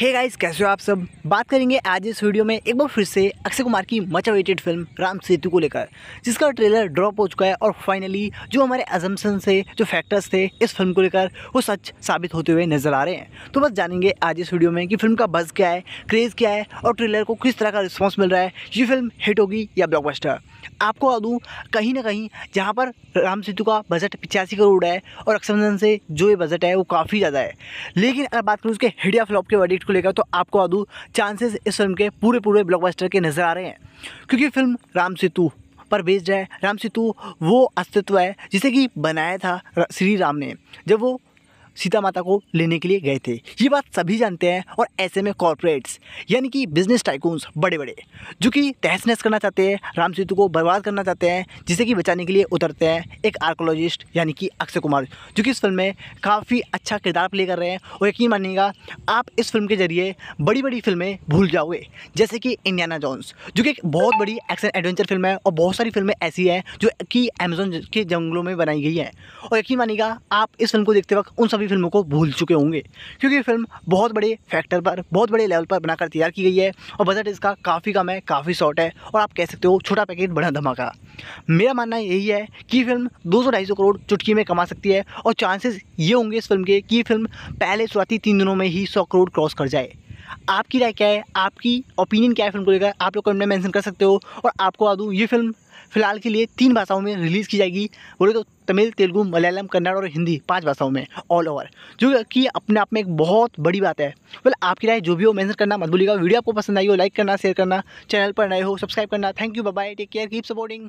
hey guys कैसे हो आप सब बात करेंगे आज इस वीडियो में एक बार फिर से अक्षय कुमार की much awaited film Ram Setu को लेकर जिसका ट्रेलर ड्रॉप हो चुका है और फाइनली जो हमारे अजमसन से जो फैक्टर्स थे इस फिल्म को लेकर वो सच साबित होते हुए नजर आ रहे हैं तो बस जानेंगे आज इस वीडियो में कि फिल्म का बज़ क्या है क्रेज़ क्या है और ट्रेलर को किस तरह का रिस्पॉन्स मिल रहा है ये फिल्म हिट होगी या ब्लॉकबस्टर आपको बता दूँ कहीं ना कहीं जहाँ पर राम सेतु का बजट पिचासी करोड़ है और अक्षमसन से जो ये बजट है वो काफ़ी ज़्यादा है लेकिन अगर बात करूँ उसके हिडिया फ्लॉप के वर्डिक्ट को लेकर तो आपको अदू चांसेस इस फिल्म के पूरे पूरे ब्लॉकबस्टर के नज़र आ रहे हैं क्योंकि फिल्म राम सेतु पर बेस्ड है राम सेतु वो अस्तित्व है जिसे कि बनाया था श्री राम ने जब वो सीता माता को लेने के लिए गए थे ये बात सभी जानते हैं और ऐसे में कॉरपोरेट्स यानी कि बिजनेस टाइकून्स बड़े बड़े जो कि तहस नहस करना चाहते हैं राम सेतु को बर्बाद करना चाहते हैं जिसे कि बचाने के लिए उतरते हैं एक आर्कोलॉजिस्ट यानी कि अक्षय कुमार जो कि इस फिल्म में काफ़ी अच्छा किरदार प्ले कर रहे हैं और यकीन मानिएगा आप इस फिल्म के ज़रिए बड़ी बड़ी फिल्में भूल जाओगे जैसे कि इंडियाना जॉन्स जो कि एक बहुत बड़ी एक्शन एडवेंचर फिल्म है और बहुत सारी फिल्में ऐसी हैं जो कि अमेजोन के जंगलों में बनाई गई हैं और यकीन मानिएगा आप इस फिल्म को देखते वक्त उन सभी फिल्मों को भूल चुके होंगे क्योंकि ये फिल्म बहुत बड़े फैक्टर पर बहुत बड़े लेवल पर बनाकर तैयार की गई है और बजट इसका काफ़ी कम है काफ़ी शॉर्ट है और आप कह सकते हो छोटा पैकेट बड़ा धमाका मेरा मानना यही है कि फिल्म दो सौ ढाई सौ करोड़ चुटकी में कमा सकती है और चांसेस ये होंगे इस फिल्म के कि फिल्म पहले शुरुआती तीन दिनों में ही सौ करोड़ क्रॉस कर जाए आपकी राय क्या है आपकी ओपिनियन क्या है फिल्म को लेकर आप लोग कमेंट में मेंशन कर सकते हो और आपको आ दूँ ये फिल्म फिलहाल के लिए तीन भाषाओं में रिलीज़ की जाएगी बोले तो तमिल तेलुगु मलयालम कन्नड़ और हिंदी पांच भाषाओं में ऑल ओवर जो कि अपने आप में एक बहुत बड़ी बात है बोले आपकी राय जो भी हो मेंशन करना मत भूलिएगा वीडियो आपको पसंद आई हो लाइक करना शेयर करना चैनल पर नए हो सब्सक्राइब करना thank you bye take care keep supporting